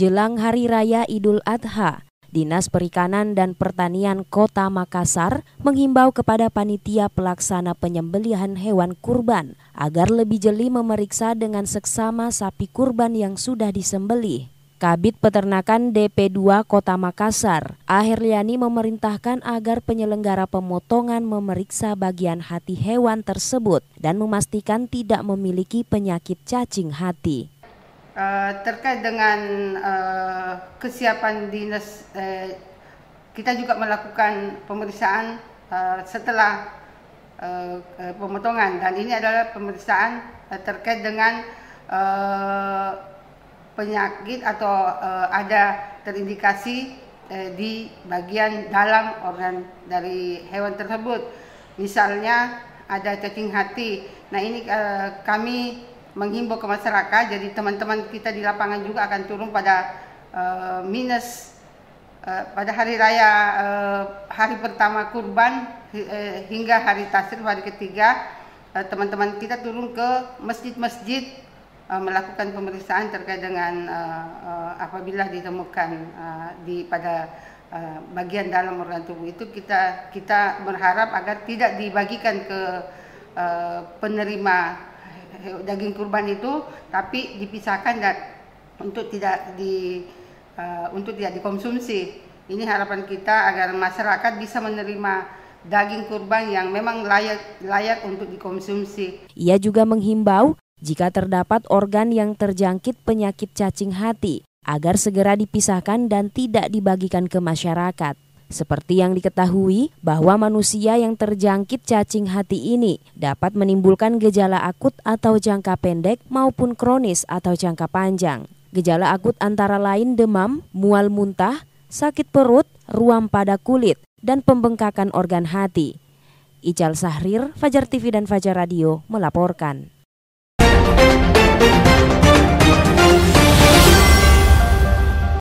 Jelang Hari Raya Idul Adha, Dinas Perikanan dan Pertanian Kota Makassar menghimbau kepada panitia pelaksana penyembelihan hewan kurban agar lebih jeli memeriksa dengan seksama sapi kurban yang sudah disembelih. Kabit Peternakan DP2 Kota Makassar, Aherliani memerintahkan agar penyelenggara pemotongan memeriksa bagian hati hewan tersebut dan memastikan tidak memiliki penyakit cacing hati. Eh, terkait dengan uh, kesiapan dinas, eh, kita juga melakukan pemeriksaan uh, setelah uh, pemotongan dan ini adalah pemeriksaan uh, terkait dengan uh, penyakit atau uh, ada terindikasi uh, di bagian dalam organ dari hewan tersebut, misalnya ada cacing hati. Nah ini uh, kami menghimbau ke masyarakat. Jadi teman-teman kita di lapangan juga akan turun pada uh, minus uh, pada hari raya uh, hari pertama kurban uh, hingga hari Tasir hari ketiga teman-teman uh, kita turun ke masjid-masjid uh, melakukan pemeriksaan terkait dengan uh, uh, apabila ditemukan uh, di pada uh, bagian dalam organ tubuh itu kita kita berharap agar tidak dibagikan ke uh, penerima Eh, daging kurban itu tapi dipisahkan dan untuk tidak di uh, untuk tidak dikonsumsi. Ini harapan kita agar masyarakat bisa menerima daging kurban yang memang layak layak untuk dikonsumsi. Ia juga menghimbau jika terdapat organ yang terjangkit penyakit cacing hati agar segera dipisahkan dan tidak dibagikan ke masyarakat. Seperti yang diketahui bahwa manusia yang terjangkit cacing hati ini dapat menimbulkan gejala akut atau jangka pendek maupun kronis atau jangka panjang. Gejala akut antara lain demam, mual muntah, sakit perut, ruam pada kulit, dan pembengkakan organ hati. Ical Sahrir, Fajar TV dan Fajar Radio melaporkan.